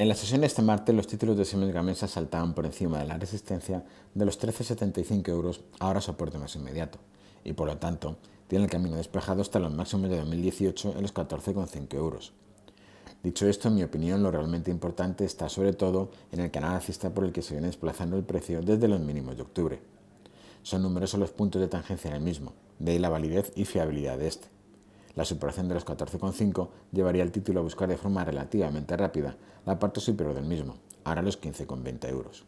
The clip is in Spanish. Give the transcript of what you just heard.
En la sesión de este martes, los títulos de Siemens Gamesa saltaban por encima de la resistencia de los 13,75 euros, ahora soporte más inmediato, y por lo tanto tiene el camino despejado hasta los máximos de 2018 en los 14,5 euros. Dicho esto, en mi opinión, lo realmente importante está sobre todo en el canal alcista por el que se viene desplazando el precio desde los mínimos de octubre. Son numerosos los puntos de tangencia en el mismo, de ahí la validez y fiabilidad de este. La superación de los 14,5 llevaría el título a buscar de forma relativamente rápida la parte superior del mismo, ahora los 15,20 euros.